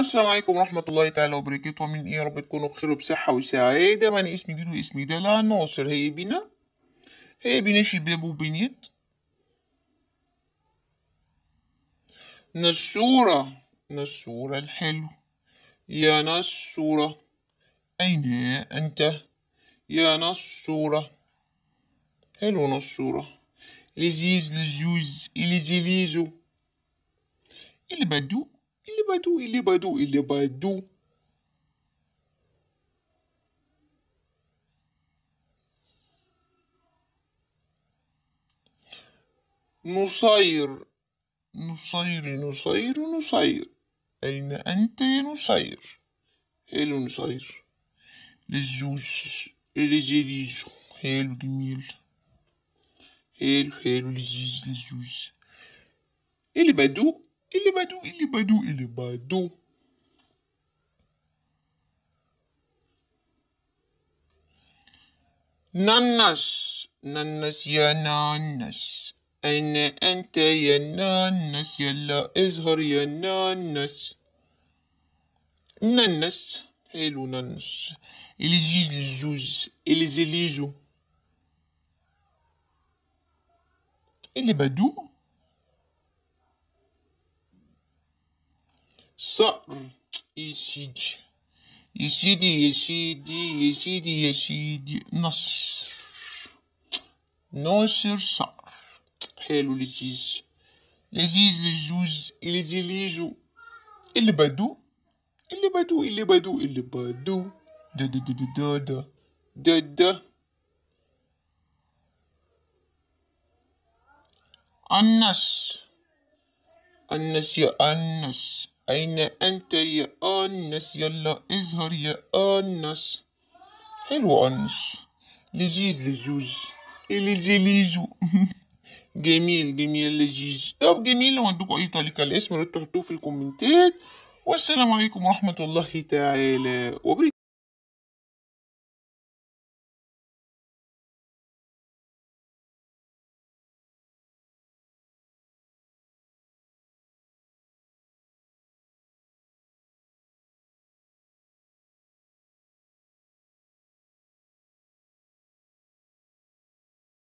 السلام عليكم ورحمة الله تعالى وبركاته من ايه رب تكونوا بخير وبصحة وسعادة من اسمي جدو اسمي دلع ناصر هي بنا هي بنا شباب وبنيت نسورة نسورة الحلو يا نسورة أين أنت يا نسورة حلو نسورة لزيز لزيوز إليزي اللي بدو اللي بادو اللي بادو اللي بادو نصير نصير نصير نصير أين أنت يا نصير حلو نصير للزوج لزيزو حلو جميل حلو حلو لزيز للزوج اللي بدو اللي بدو اللي بدو اللي بدو ننس ننس يا ننس أين أنت يا ننس يلا اظهر يا ننس ننس حلو ننس الزيز الزوز الزليزو اللي بدو صقر يا سيدي يا سيدي يا سيدي يا سيدي يا سيدي نصر ناصر صقر حلو لذيذ لذيذ للجوز لذيذ ليجو اللي بدو اللي بدو اللي بدو اللي بدو دا دا دا دا دا دا دا النس النس يا النس أين أنت يا أنس يلا اظهر يا أنس حلو أنس لذيذ لزوز إليزي ليزو جميل جميل لذيذ طب جميل لو عندكم أي تعليق على الاسم يا تحطوه في الكومنتات والسلام عليكم ورحمة الله تعالى وبركاته